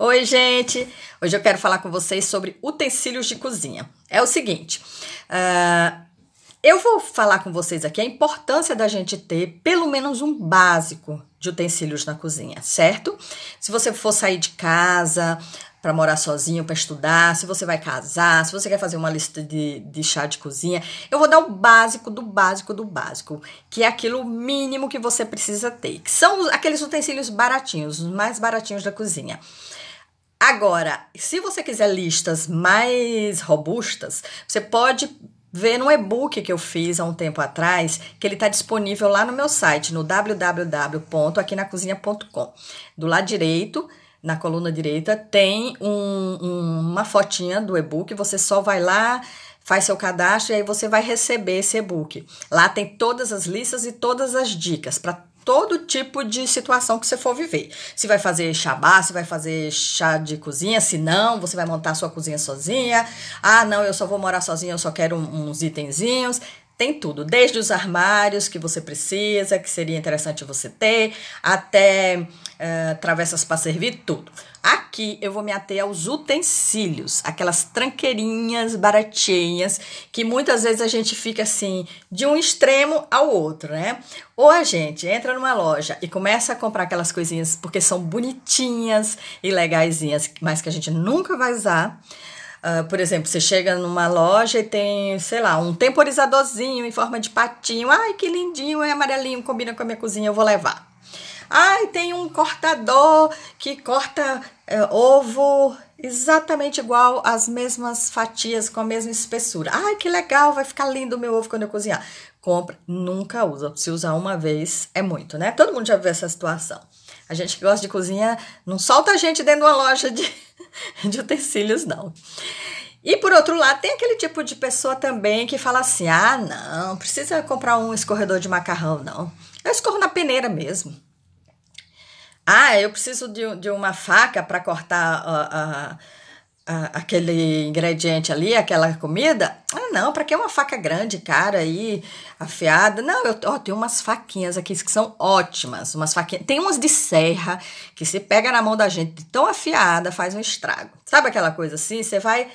Oi, gente! Hoje eu quero falar com vocês sobre utensílios de cozinha. É o seguinte, uh, eu vou falar com vocês aqui a importância da gente ter pelo menos um básico de utensílios na cozinha, certo? Se você for sair de casa para morar sozinho, para estudar, se você vai casar, se você quer fazer uma lista de, de chá de cozinha, eu vou dar o básico do básico do básico, que é aquilo mínimo que você precisa ter, que são aqueles utensílios baratinhos, os mais baratinhos da cozinha. Agora, se você quiser listas mais robustas, você pode ver no e-book que eu fiz há um tempo atrás, que ele está disponível lá no meu site, no www.aquinacozinha.com. Do lado direito, na coluna direita, tem um, um, uma fotinha do e-book, você só vai lá, faz seu cadastro e aí você vai receber esse e-book. Lá tem todas as listas e todas as dicas para todo tipo de situação que você for viver. Se vai fazer chá se vai fazer chá de cozinha, se não, você vai montar sua cozinha sozinha. Ah, não, eu só vou morar sozinha, eu só quero uns itenzinhos. Tem tudo, desde os armários que você precisa, que seria interessante você ter, até uh, travessas para servir, tudo. Aqui eu vou me ater aos utensílios, aquelas tranqueirinhas baratinhas que muitas vezes a gente fica assim, de um extremo ao outro, né? Ou a gente entra numa loja e começa a comprar aquelas coisinhas porque são bonitinhas e legaisinhas, mas que a gente nunca vai usar. Uh, por exemplo, você chega numa loja e tem, sei lá, um temporizadorzinho em forma de patinho. Ai, que lindinho, é amarelinho, combina com a minha cozinha, eu vou levar. Ai, tem um cortador que corta é, ovo exatamente igual, as mesmas fatias, com a mesma espessura. Ai, que legal, vai ficar lindo o meu ovo quando eu cozinhar. Compra, nunca usa. Se usar uma vez, é muito, né? Todo mundo já viu essa situação. A gente que gosta de cozinha não solta a gente dentro de uma loja de, de utensílios, não. E por outro lado, tem aquele tipo de pessoa também que fala assim: ah, não, precisa comprar um escorredor de macarrão, não. Eu escorro na peneira mesmo. Ah, eu preciso de, de uma faca para cortar a, aquele ingrediente ali, aquela comida. Ah, não, para que uma faca grande, cara, aí, afiada? Não, eu tenho umas faquinhas aqui que são ótimas. Umas faquinhas. Tem umas de serra que se pega na mão da gente tão afiada, faz um estrago. Sabe aquela coisa assim? Você vai.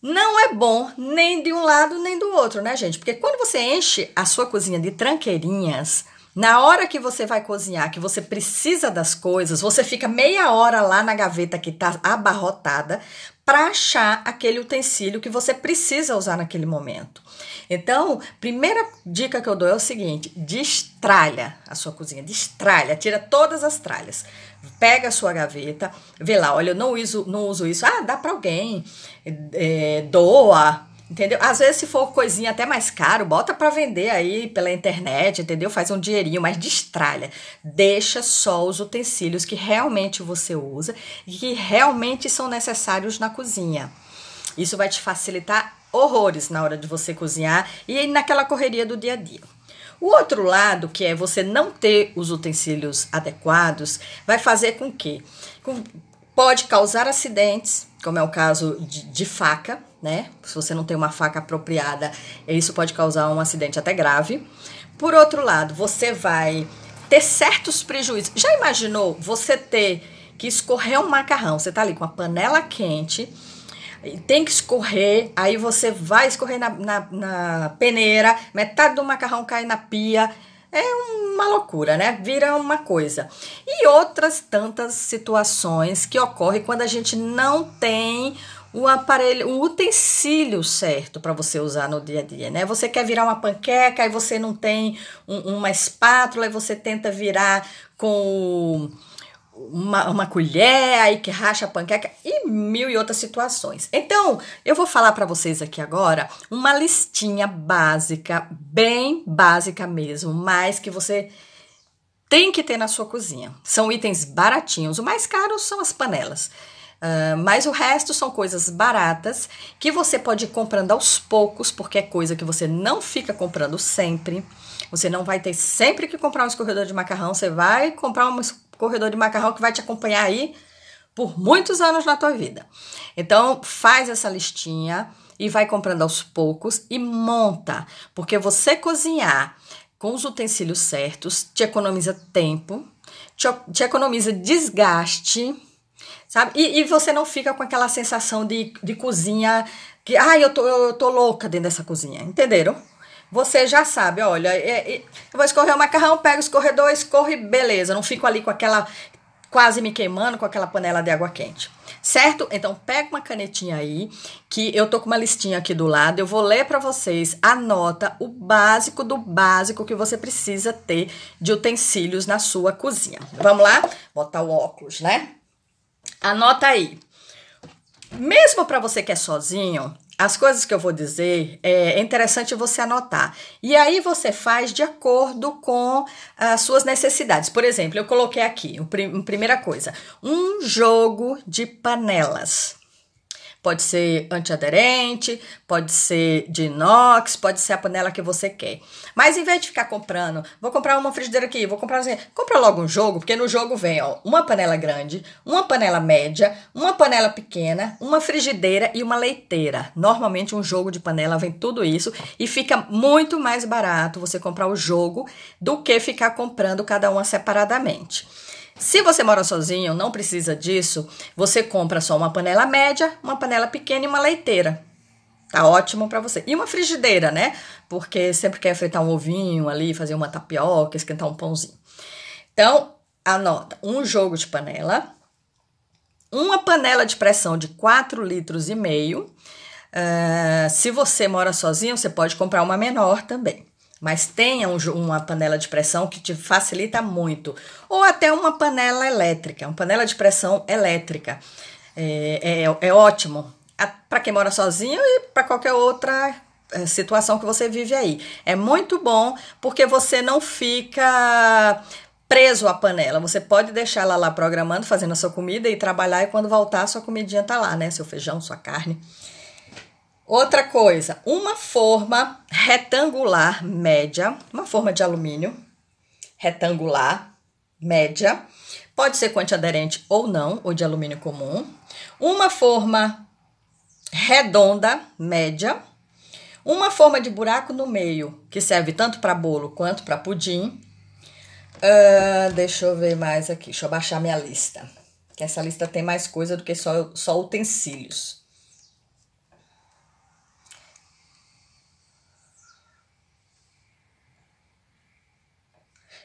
Não é bom nem de um lado nem do outro, né, gente? Porque quando você enche a sua cozinha de tranqueirinhas, na hora que você vai cozinhar, que você precisa das coisas, você fica meia hora lá na gaveta que está abarrotada para achar aquele utensílio que você precisa usar naquele momento. Então, primeira dica que eu dou é o seguinte: destralha a sua cozinha, destralha, tira todas as tralhas. Pega a sua gaveta, vê lá, olha, eu não uso, não uso isso. Ah, dá para alguém, é, doa, Entendeu? Às vezes, se for coisinha até mais caro, bota para vender aí pela internet, entendeu? Faz um dinheirinho, mas destralha. Deixa só os utensílios que realmente você usa e que realmente são necessários na cozinha. Isso vai te facilitar horrores na hora de você cozinhar e naquela correria do dia a dia. O outro lado, que é você não ter os utensílios adequados, vai fazer com que com, pode causar acidentes, como é o caso de, de faca, né? Se você não tem uma faca apropriada, isso pode causar um acidente até grave. Por outro lado, você vai ter certos prejuízos. Já imaginou você ter que escorrer um macarrão? Você tá ali com a panela quente, tem que escorrer, aí você vai escorrer na, na, na peneira, metade do macarrão cai na pia. É uma loucura, né? Vira uma coisa. E outras tantas situações que ocorrem quando a gente não tem o aparelho, o utensílio certo para você usar no dia a dia, né? Você quer virar uma panqueca e você não tem um, uma espátula e você tenta virar com uma, uma colher aí que racha a panqueca e mil e outras situações. Então, eu vou falar para vocês aqui agora uma listinha básica, bem básica mesmo, mas que você tem que ter na sua cozinha. São itens baratinhos. O mais caro são as panelas. Uh, mas o resto são coisas baratas que você pode ir comprando aos poucos, porque é coisa que você não fica comprando sempre. Você não vai ter sempre que comprar um escorredor de macarrão, você vai comprar um escorredor de macarrão que vai te acompanhar aí por muitos anos na tua vida. Então, faz essa listinha e vai comprando aos poucos e monta, porque você cozinhar com os utensílios certos te economiza tempo, te, te economiza desgaste sabe? E, e, você não fica com aquela sensação de, de cozinha que, ai, ah, eu tô, eu tô louca dentro dessa cozinha, entenderam? Você já sabe, olha, é, é, eu vou escorrer o macarrão, pego o escorredor, escorre, beleza, não fico ali com aquela quase me queimando com aquela panela de água quente. Certo? Então pega uma canetinha aí, que eu tô com uma listinha aqui do lado, eu vou ler para vocês, anota o básico do básico que você precisa ter de utensílios na sua cozinha. Vamos lá? Botar o óculos, né? Anota aí. Mesmo para você que é sozinho, as coisas que eu vou dizer é, é interessante você anotar. E aí você faz de acordo com as suas necessidades. Por exemplo, eu coloquei aqui, primeira coisa, um jogo de panelas. Pode ser antiaderente, pode ser de inox, pode ser a panela que você quer. Mas em vez de ficar comprando, vou comprar uma frigideira aqui, vou comprar assim, compra logo um jogo, porque no jogo vem, ó, uma panela grande, uma panela média, uma panela pequena, uma frigideira e uma leiteira. Normalmente um jogo de panela vem tudo isso e fica muito mais barato você comprar o jogo do que ficar comprando cada uma separadamente. Se você mora sozinho, não precisa disso, você compra só uma panela média, uma panela pequena e uma leiteira. Tá ótimo para você. E uma frigideira, né? Porque sempre quer fritar um ovinho ali, fazer uma tapioca, esquentar um pãozinho. Então, anota: um jogo de panela, uma panela de pressão de 4 litros e meio. Uh, se você mora sozinho, você pode comprar uma menor também mas tenha um, uma panela de pressão que te facilita muito, ou até uma panela elétrica, uma panela de pressão elétrica. É, é, é ótimo para quem mora sozinho e para qualquer outra é, situação que você vive aí. É muito bom porque você não fica preso à panela. Você pode deixar ela lá programando, fazendo a sua comida e trabalhar e quando voltar a sua comidinha tá lá, né? Seu feijão, sua carne. Outra coisa, uma forma retangular média, uma forma de alumínio retangular média, pode ser antiaderente ou não, ou de alumínio comum. Uma forma redonda média, uma forma de buraco no meio, que serve tanto para bolo quanto para pudim. Uh, deixa eu ver mais aqui, deixa eu baixar minha lista, que essa lista tem mais coisa do que só, só utensílios.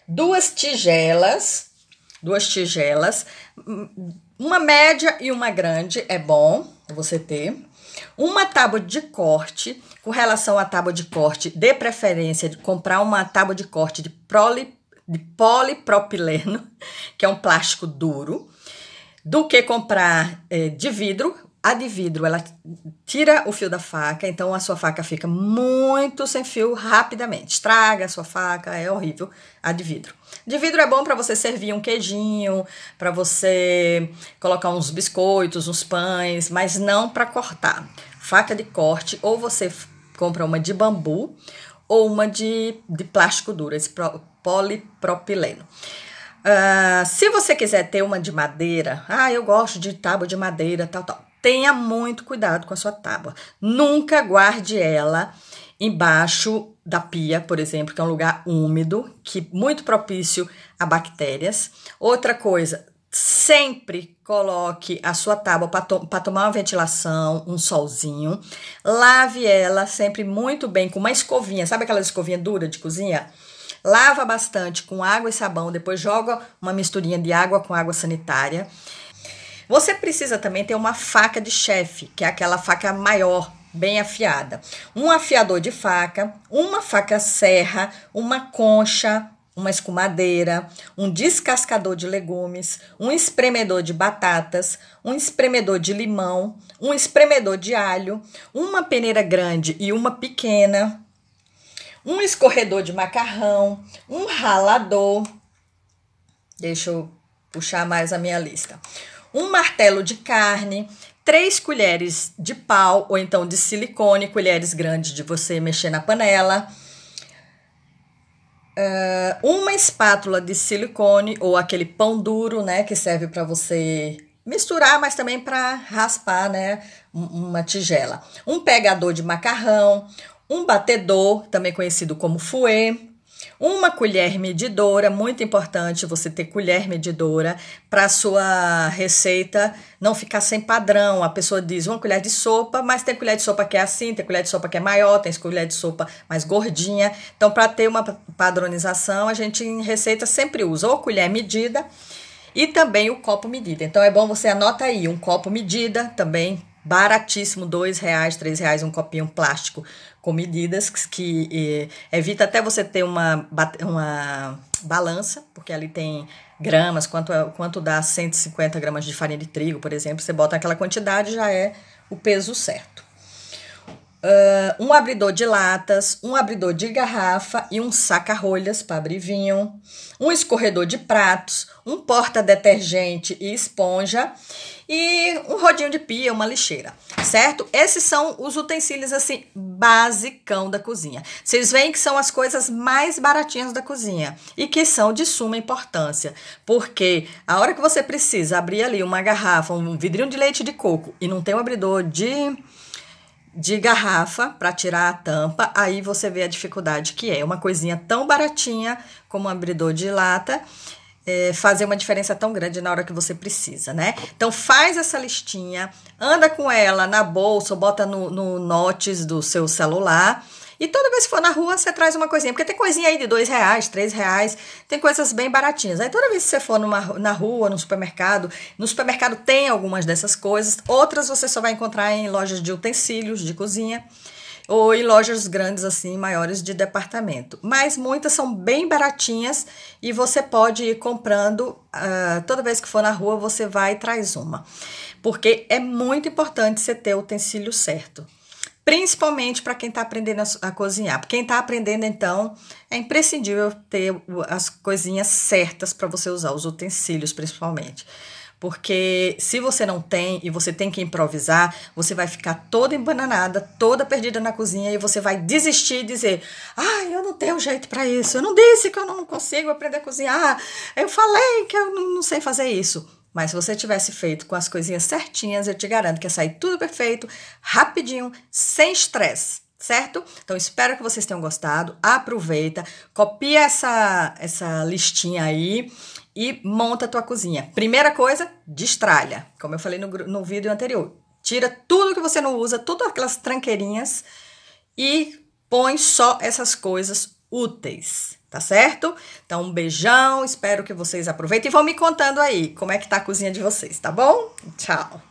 duas tigelas, duas tigelas, uma média e uma grande é bom você ter. Uma tábua de corte, com relação à tábua de corte, de preferência de comprar uma tábua de corte de, proli, de polipropileno, que é um plástico duro, do que comprar é, de vidro. A de vidro, ela tira o fio da faca, então a sua faca fica muito sem fio rapidamente. Estraga a sua faca, é horrível a de vidro. De vidro é bom para você servir um queijinho, para você colocar uns biscoitos, uns pães, mas não para cortar. Faca de corte, ou você compra uma de bambu ou uma de, de plástico duro, esse polipropileno. Uh, se você quiser ter uma de madeira, ah, eu gosto de tábua de madeira, tal, tal tenha muito cuidado com a sua tábua. Nunca guarde ela embaixo da pia, por exemplo, que é um lugar úmido, que muito propício a bactérias. Outra coisa, sempre coloque a sua tábua para to tomar uma ventilação, um solzinho. Lave ela sempre muito bem com uma escovinha, sabe aquela escovinha dura de cozinha? Lava bastante com água e sabão, depois joga uma misturinha de água com água sanitária você precisa também ter uma faca de chefe, que é aquela faca maior, bem afiada. Um afiador de faca, uma faca serra, uma concha, uma escumadeira, um descascador de legumes, um espremedor de batatas, um espremedor de limão, um espremedor de alho, uma peneira grande e uma pequena, um escorredor de macarrão, um ralador. Deixa eu puxar mais a minha lista um martelo de carne, três colheres de pau ou então de silicone, colheres grandes de você mexer na panela, ah, uma espátula de silicone ou aquele pão duro, né, que serve para você misturar, mas também para raspar, né, uma tigela, um pegador de macarrão, um batedor, também conhecido como fouet, uma colher medidora, muito importante você ter colher medidora para sua receita não ficar sem padrão. A pessoa diz uma colher de sopa, mas tem colher de sopa que é assim, tem colher de sopa que é maior, tem colher de sopa mais gordinha. Então, para ter uma padronização, a gente em receita sempre usa ou colher medida e também o copo medida. Então é bom você anota aí um copo medida também baratíssimo, dois reais, três reais um copinho plástico com medidas que, que evita até você ter uma, uma balança, porque ali tem gramas, quanto, é, quanto dá 150 gramas de farinha de trigo, por exemplo, você bota aquela quantidade já é o peso certo. Uh, um abridor de latas, um abridor de garrafa e um saca-rolhas para abrir vinho, um escorredor de pratos, um porta-detergente e esponja e um rodinho de pia, uma lixeira, certo? Esses são os utensílios, assim, basicão da cozinha. Vocês veem que são as coisas mais baratinhas da cozinha e que são de suma importância, porque a hora que você precisa abrir ali uma garrafa, um vidrinho de leite de coco e não tem um abridor de de garrafa para tirar a tampa, aí você vê a dificuldade que é. Uma coisinha tão baratinha como um abridor de lata é, fazer uma diferença tão grande na hora que você precisa, né? Então faz essa listinha, anda com ela na bolsa ou bota no, no notes do seu celular. E toda vez que for na rua, você traz uma coisinha. Porque tem coisinha aí de dois reais, três reais, tem coisas bem baratinhas. Aí toda vez que você for numa, na rua, no supermercado, no supermercado tem algumas dessas coisas. Outras você só vai encontrar em lojas de utensílios, de cozinha ou em lojas grandes assim, maiores de departamento. Mas muitas são bem baratinhas e você pode ir comprando uh, toda vez que for na rua, você vai e traz uma. Porque é muito importante você ter o utensílio certo. Principalmente para quem está aprendendo a, a cozinhar. Quem está aprendendo, então, é imprescindível ter as coisinhas certas para você usar, os utensílios principalmente. Porque se você não tem e você tem que improvisar, você vai ficar toda embananada, toda perdida na cozinha e você vai desistir e dizer: ah, eu não tenho jeito para isso. Eu não disse que eu não consigo aprender a cozinhar. Eu falei que eu não sei fazer isso." Mas se você tivesse feito com as coisinhas certinhas, eu te garanto que ia sair tudo perfeito, rapidinho, sem estresse certo? Então espero que vocês tenham gostado. Aproveita, copia essa essa listinha aí, e monta a tua cozinha. Primeira coisa, destralha, como eu falei no, no vídeo anterior. Tira tudo que você não usa, todas aquelas tranqueirinhas e põe só essas coisas úteis, tá certo? Então, um beijão, espero que vocês aproveitem e vão me contando aí como é que tá a cozinha de vocês, tá bom? Tchau!